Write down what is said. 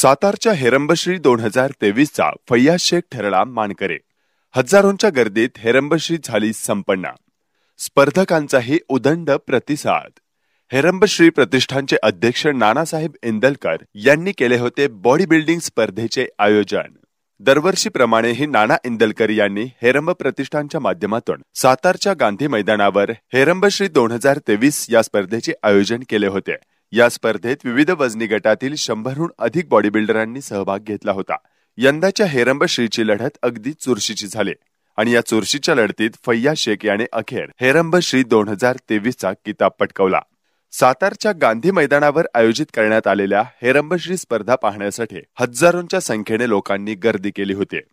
सातारच्या हेरंबश्री दोन हजार तेवीसचा फैया शेख ठरला मानकरे हजारोंच्या गर्दीत हेरंबश्री झाली संपन्न स्पर्धकांचाही उदंड प्रतिसाद हेरंबश्री प्रतिष्ठानचे अध्यक्ष नानासाहेब इंदलकर यांनी केले होते बॉडी बिल्डिंग स्पर्धेचे आयोजन दरवर्षीप्रमाणेही नाना इंदलकर यांनी हेरंब प्रतिष्ठानच्या माध्यमातून सातारच्या गांधी मैदानावर हेरंबश्री दोन हजार तेवीस या स्पर्धेचे आयोजन केले होते या स्पर्धेत विविध वजनी गटातील शंभरहून अधिक बॉडी बिल्डरांनी सहभाग घेतला होता यंदाच्या हेरंब श्रीची लढत अगदी चुरशीची झाली आणि या चुरशीच्या लढतीत फैया शेख याने अखेर हेरंब श्री दोन हजार तेवीसचा किताब पटकवला सातारच्या गांधी मैदानावर आयोजित करण्यात आलेल्या हेरंबश्री स्पर्धा पाहण्यासाठी हजारोंच्या संख्येने लोकांनी गर्दी केली होती